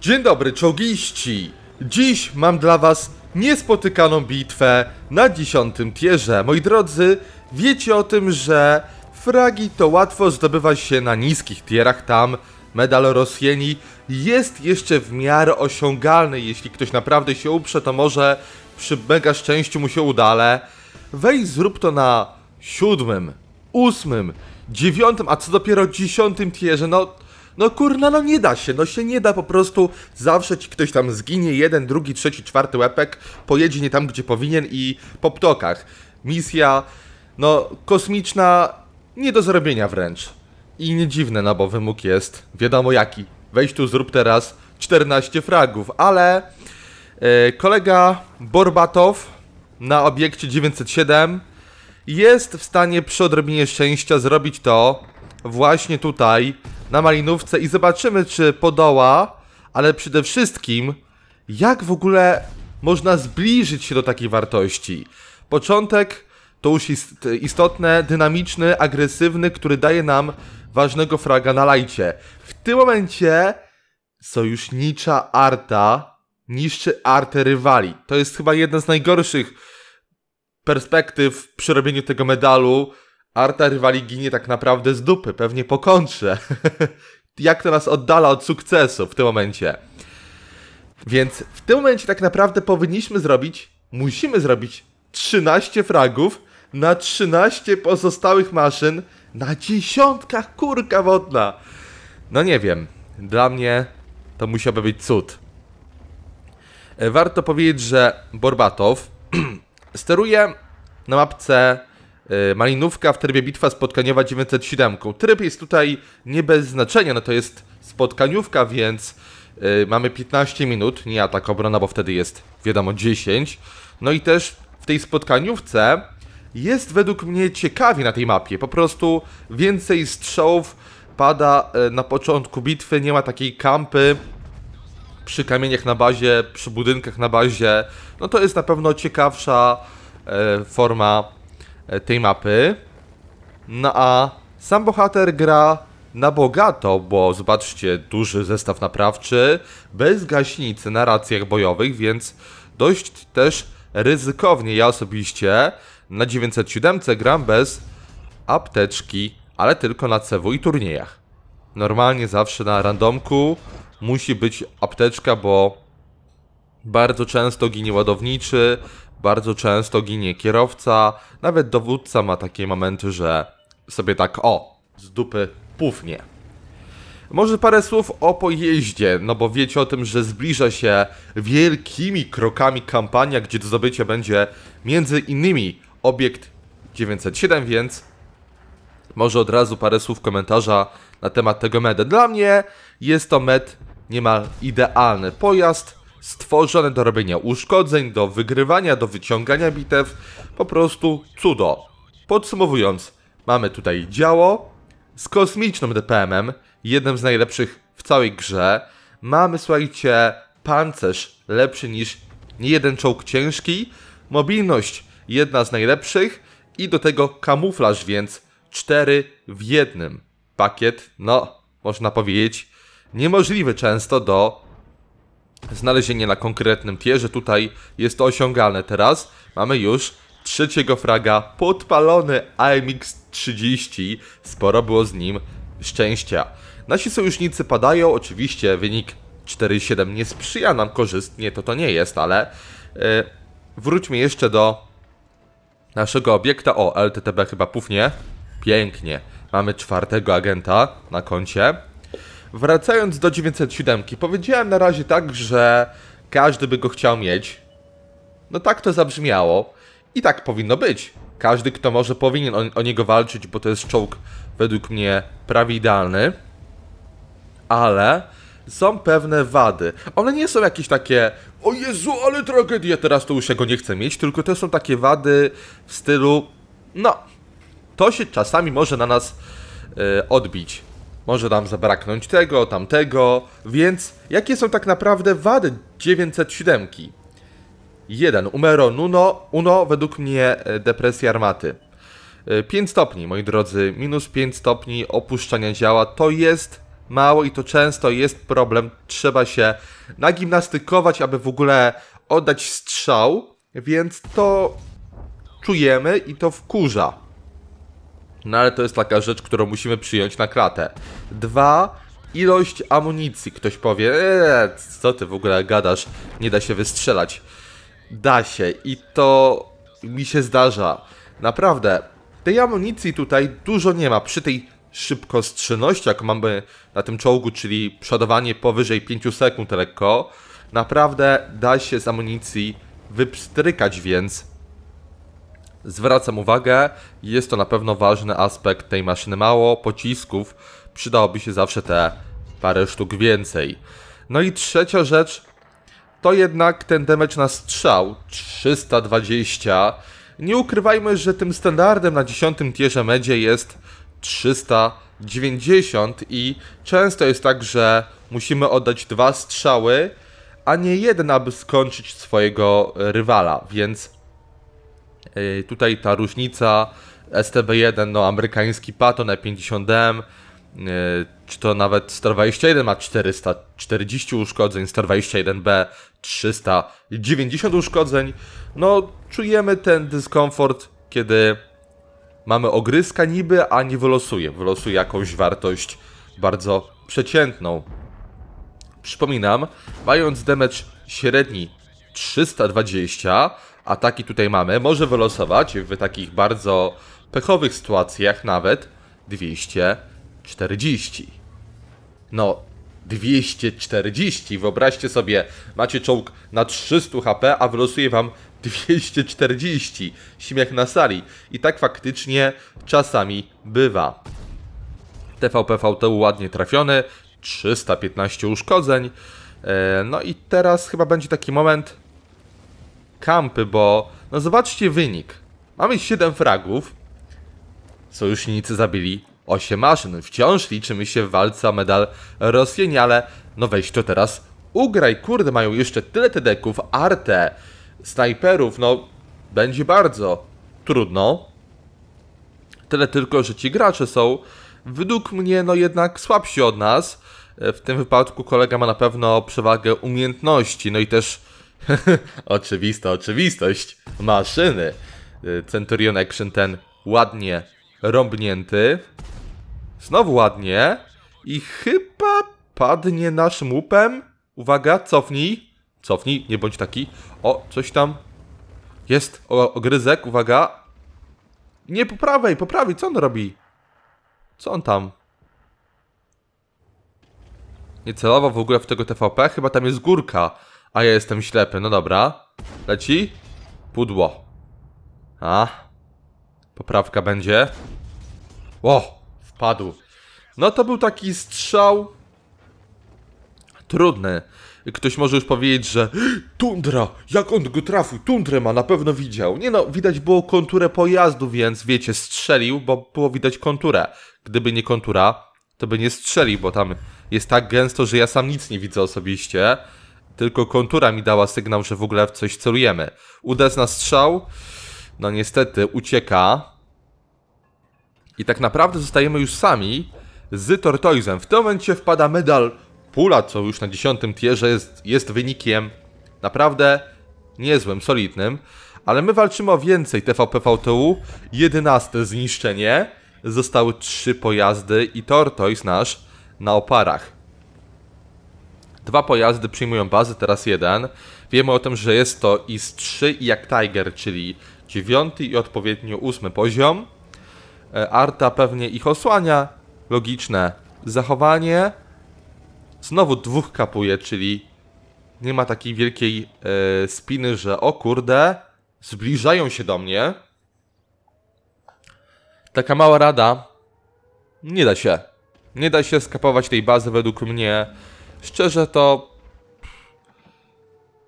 Dzień dobry czołgiści! Dziś mam dla was niespotykaną bitwę na 10 tierze. Moi drodzy, wiecie o tym, że fragi to łatwo zdobywa się na niskich tierach, tam medal Rosjeni jest jeszcze w miarę osiągalny. Jeśli ktoś naprawdę się uprze, to może przy mega szczęściu mu się uda, ale weź zrób to na siódmym, ósmym, dziewiątym, a co dopiero dziesiątym tierze, no no kurna, no nie da się, no się nie da po prostu. Zawsze ci ktoś tam zginie, jeden, drugi, trzeci, czwarty łepek, pojedzie nie tam, gdzie powinien i po ptokach. Misja, no kosmiczna, nie do zrobienia wręcz. I nie dziwne, no bo wymóg jest wiadomo jaki. Wejdź tu, zrób teraz 14 fragów, ale yy, kolega Borbatow na obiekcie 907 jest w stanie przy odrobinie szczęścia zrobić to właśnie tutaj, na Malinówce i zobaczymy, czy podoła, ale przede wszystkim, jak w ogóle można zbliżyć się do takiej wartości. Początek to już istotne, dynamiczny, agresywny, który daje nam ważnego fraga na lajcie. W tym momencie sojusznicza arta niszczy artę rywali. To jest chyba jedna z najgorszych perspektyw przy robieniu tego medalu, Arta rywali ginie tak naprawdę z dupy, pewnie po kontrze. Jak to nas oddala od sukcesu w tym momencie. Więc w tym momencie tak naprawdę powinniśmy zrobić, musimy zrobić 13 fragów na 13 pozostałych maszyn na dziesiątkach kurka wodna. No nie wiem, dla mnie to musiałby być cud. E, warto powiedzieć, że Borbatow steruje na mapce E, Malinówka w trybie bitwa spotkaniowa 907. Tryb jest tutaj nie bez znaczenia, no to jest spotkaniówka, więc e, mamy 15 minut, nie atak obrona, bo wtedy jest wiadomo 10. No i też w tej spotkaniówce jest według mnie ciekawie na tej mapie. Po prostu więcej strzałów pada e, na początku bitwy, nie ma takiej kampy przy kamieniach na bazie, przy budynkach na bazie. No to jest na pewno ciekawsza forma E, tej mapy. No a sam bohater gra na bogato, bo zobaczcie, duży zestaw naprawczy, bez gaśnicy na racjach bojowych, więc dość też ryzykownie. Ja osobiście na 907 gram bez apteczki, ale tylko na CW i turniejach. Normalnie zawsze na randomku musi być apteczka, bo bardzo często ginie ładowniczy, bardzo często ginie kierowca, nawet dowódca ma takie momenty, że sobie tak o, z dupy pufnie. Może parę słów o pojeździe, no bo wiecie o tym, że zbliża się wielkimi krokami kampania, gdzie do zdobycia będzie między innymi obiekt 907, więc może od razu parę słów komentarza na temat tego meda. Dla mnie jest to med niemal idealny pojazd, stworzone do robienia uszkodzeń, do wygrywania, do wyciągania bitew. Po prostu cudo. Podsumowując, mamy tutaj działo z kosmicznym DPM-em, jednym z najlepszych w całej grze. Mamy, słuchajcie, pancerz lepszy niż jeden czołg ciężki, mobilność jedna z najlepszych i do tego kamuflaż, więc 4 w jednym. Pakiet, no, można powiedzieć, niemożliwy często do znalezienie na konkretnym tierze. Tutaj jest to osiągalne. Teraz mamy już trzeciego fraga podpalony AMX-30. Sporo było z nim szczęścia. Nasi sojusznicy padają, oczywiście wynik 4,7 nie sprzyja nam korzystnie, to to nie jest, ale yy, wróćmy jeszcze do naszego obiekta. O, LTTB chyba pufnie. Pięknie. Mamy czwartego agenta na koncie. Wracając do 907, powiedziałem na razie tak, że każdy by go chciał mieć. No tak to zabrzmiało. I tak powinno być. Każdy, kto może, powinien o, o niego walczyć, bo to jest czołg według mnie prawie idealny. Ale są pewne wady. One nie są jakieś takie, o Jezu, ale tragedia, teraz to już ja go nie chcę mieć, tylko to są takie wady w stylu, no, to się czasami może na nas y, odbić może nam zabraknąć tego, tamtego, więc jakie są tak naprawdę wady 907? 1. Umero Nuno, Uno według mnie e, depresja armaty. 5 e, stopni, moi drodzy, minus 5 stopni opuszczania działa to jest mało i to często jest problem. Trzeba się nagimnastykować, aby w ogóle oddać strzał, więc to czujemy i to wkurza no ale to jest taka rzecz, którą musimy przyjąć na kratę. Dwa, ilość amunicji. Ktoś powie, eee, co ty w ogóle gadasz, nie da się wystrzelać. Da się i to mi się zdarza. Naprawdę, tej amunicji tutaj dużo nie ma. Przy tej szybkostrzyności, jak mamy na tym czołgu, czyli przodowanie powyżej 5 sekund lekko, naprawdę da się z amunicji wypstrykać, więc zwracam uwagę, jest to na pewno ważny aspekt tej maszyny. Mało pocisków, przydałoby się zawsze te parę sztuk więcej. No i trzecia rzecz, to jednak ten damage na strzał, 320. Nie ukrywajmy, że tym standardem na 10 tierze medzie jest 390 i często jest tak, że musimy oddać dwa strzały, a nie jeden, aby skończyć swojego rywala, więc Y, tutaj ta różnica STB1, no amerykański Patton na e 50 m y, czy to nawet 121 ma 440 uszkodzeń, 121B 390 uszkodzeń. No, czujemy ten dyskomfort, kiedy mamy ogryska niby, a nie wylosuje. Wylosuje jakąś wartość bardzo przeciętną. Przypominam, mając damage średni 320, ataki tutaj mamy, może wylosować w takich bardzo pechowych sytuacjach nawet 240. No, 240. Wyobraźcie sobie, macie czołg na 300 HP, a wylosuje wam 240. Śmiech na sali. I tak faktycznie czasami bywa. TVPVTU ładnie trafiony, 315 uszkodzeń. E, no i teraz chyba będzie taki moment, kampy, bo no zobaczcie wynik. Mamy 7 fragów. Sojusznicy zabili 8 maszyn. Wciąż liczymy się w walce o medal Rosjanie, ale no weź to teraz ugraj. Kurde, mają jeszcze tyle tedeków, arte, snajperów, no będzie bardzo trudno. Tyle tylko, że ci gracze są według mnie no jednak słabsi od nas. W tym wypadku kolega ma na pewno przewagę umiejętności, no i też Oczywista oczywistość. Maszyny. Y, Centurion Action ten ładnie rąbnięty. Znowu ładnie. I chyba padnie naszym łupem. Uwaga, cofnij. Cofnij, nie bądź taki. O, coś tam. Jest o, ogryzek, uwaga. Nie, po prawej, po prawej, co on robi? Co on tam? Nie celował w ogóle w tego TVP? Chyba tam jest górka. A ja jestem ślepy, no dobra. Leci? Pudło. A. Poprawka będzie. O! Wpadł. No to był taki strzał... Trudny. Ktoś może już powiedzieć, że Tundra! Jak on go trafił? Tundrę ma, na pewno widział. Nie no, widać było konturę pojazdu, więc wiecie, strzelił, bo było widać konturę. Gdyby nie kontura, to by nie strzelił, bo tam jest tak gęsto, że ja sam nic nie widzę osobiście. Tylko kontura mi dała sygnał, że w ogóle w coś celujemy. Uderz na strzał. No niestety, ucieka. I tak naprawdę zostajemy już sami z Tortoisem. W tym momencie wpada medal Pula, co już na dziesiątym tierze jest, jest wynikiem naprawdę niezłym, solidnym. Ale my walczymy o więcej TVP VTU. 11 zniszczenie. Zostały trzy pojazdy i Tortoise nasz na oparach. Dwa pojazdy przyjmują bazę, teraz jeden. Wiemy o tym, że jest to IS-3 i jak Tiger, czyli dziewiąty i odpowiednio ósmy poziom. E, Arta pewnie ich osłania. Logiczne zachowanie. Znowu dwóch kapuje, czyli nie ma takiej wielkiej yy, spiny, że o kurde, zbliżają się do mnie. Taka mała rada. Nie da się. Nie da się skapować tej bazy według mnie Szczerze to...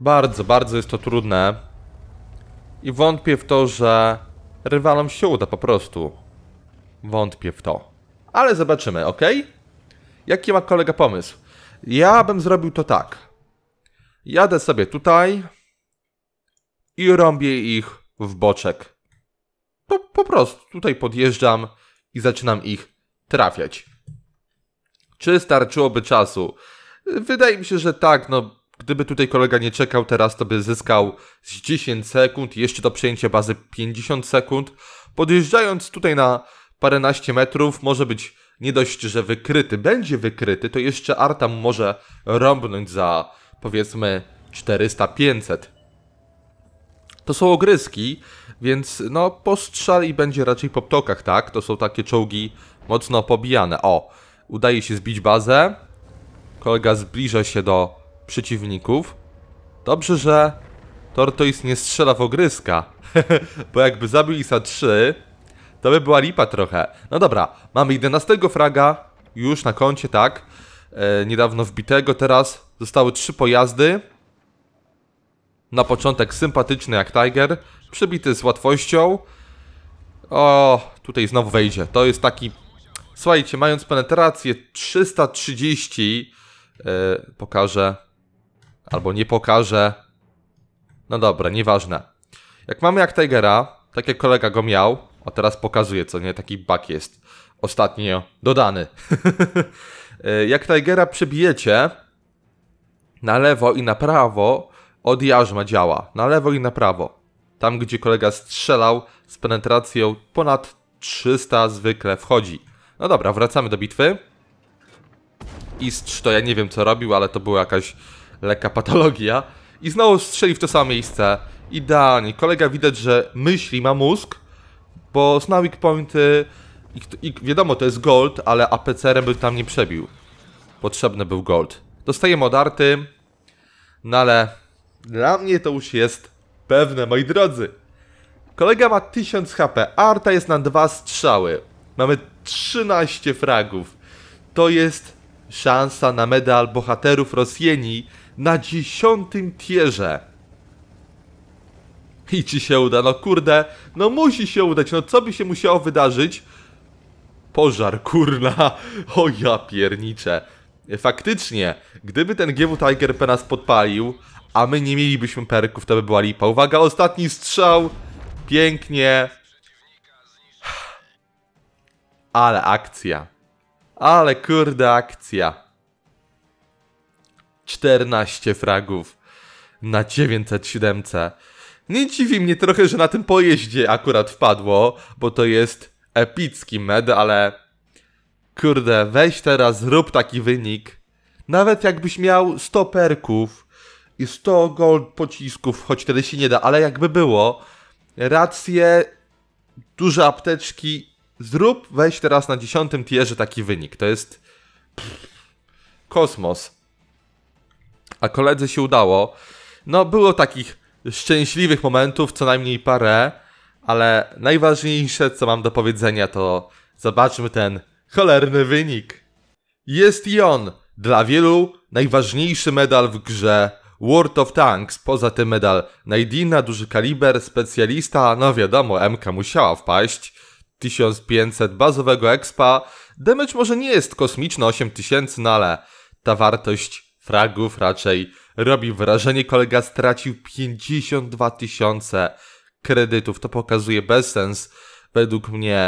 Bardzo, bardzo jest to trudne. I wątpię w to, że rywalom się uda po prostu. Wątpię w to. Ale zobaczymy, ok? Jaki ma kolega pomysł? Ja bym zrobił to tak. Jadę sobie tutaj i rąbię ich w boczek. Po, po prostu tutaj podjeżdżam i zaczynam ich trafiać. Czy starczyłoby czasu Wydaje mi się, że tak, no gdyby tutaj kolega nie czekał teraz, to by zyskał z 10 sekund, jeszcze do przejęcia bazy 50 sekund. Podjeżdżając tutaj na paręnaście metrów, może być nie dość, że wykryty, będzie wykryty, to jeszcze Artam może rąbnąć za powiedzmy 400-500. To są ogryski, więc no postrzal i będzie raczej po ptokach, tak? To są takie czołgi mocno pobijane. O, udaje się zbić bazę. Kolega zbliża się do przeciwników. Dobrze, że Tortoise nie strzela w ogryska. Bo jakby zabił Isa 3, to by była lipa trochę. No dobra, mamy 11 fraga już na koncie, tak? E, niedawno wbitego, teraz zostały 3 pojazdy. Na początek sympatyczny jak Tiger, przybity z łatwością. O, tutaj znowu wejdzie. To jest taki... Słuchajcie, mając penetrację 330 Yy, pokażę. Albo nie pokażę. No dobra, nieważne. Jak mamy jak Tigera, tak jak kolega go miał, a teraz pokazuje, co nie, taki bug jest ostatnio dodany. Y, jak Tigera przebijecie na lewo i na prawo, od jarzma działa. Na lewo i na prawo. Tam, gdzie kolega strzelał z penetracją ponad 300 zwykle wchodzi. No dobra, wracamy do bitwy. Istrz to ja nie wiem co robił, ale to była jakaś lekka patologia. I znowu strzelił w to samo miejsce. Idealnie. Kolega widać, że myśli, ma mózg, bo znał ich pointy i, i wiadomo, to jest gold, ale APCR-em by tam nie przebił. Potrzebny był gold. Dostajemy od arty, no ale dla mnie to już jest pewne, moi drodzy. Kolega ma 1000 HP, Arta jest na dwa strzały. Mamy 13 fragów. To jest szansa na medal bohaterów Rosjeni na dziesiątym tierze. I czy się uda, no kurde, no musi się udać, no co by się musiało wydarzyć? Pożar, kurna, o ja piernicze. Faktycznie, gdyby ten GW Tiger P nas podpalił, a my nie mielibyśmy perków, to by była lipa. Uwaga, ostatni strzał, pięknie. Ale akcja. Ale kurde akcja. 14 fragów na 907. Nie dziwi mnie trochę, że na tym pojeździe akurat wpadło, bo to jest epicki med, ale kurde, weź teraz, zrób taki wynik. Nawet jakbyś miał 100 perków i 100 gold pocisków, choć wtedy się nie da, ale jakby było, racje, duże apteczki Zrób, weź teraz na dziesiątym tierze taki wynik. To jest kosmos. A koledze się udało. No, było takich szczęśliwych momentów, co najmniej parę, ale najważniejsze, co mam do powiedzenia, to zobaczmy ten cholerny wynik. Jest i on dla wielu najważniejszy medal w grze World of Tanks. Poza tym medal Najdina, duży kaliber, specjalista, no wiadomo, MK musiała wpaść. 1500 bazowego expa. Damage może nie jest kosmiczny 8000, no ale ta wartość fragów raczej robi wrażenie. Kolega stracił 52 tysiące kredytów. To pokazuje bezsens według mnie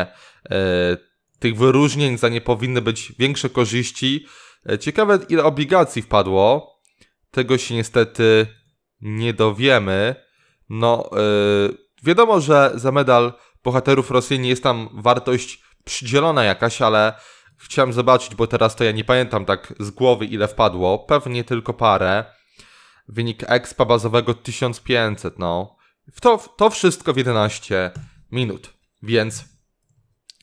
e, tych wyróżnień, za nie powinny być większe korzyści. E, ciekawe ile obligacji wpadło. Tego się niestety nie dowiemy. No, e, wiadomo, że za medal bohaterów Rosjanie jest tam wartość przydzielona jakaś, ale chciałem zobaczyć, bo teraz to ja nie pamiętam tak z głowy ile wpadło. Pewnie tylko parę. Wynik expa bazowego 1500, no. To, to wszystko w 11 minut. Więc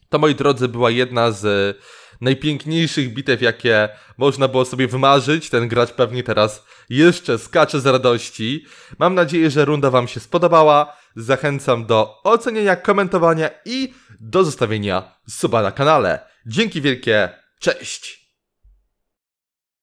to, moi drodzy, była jedna z najpiękniejszych bitew, jakie można było sobie wymarzyć. Ten gracz pewnie teraz jeszcze skacze z radości. Mam nadzieję, że runda Wam się spodobała zachęcam do ocenienia, komentowania i do zostawienia suba na kanale. Dzięki wielkie, cześć!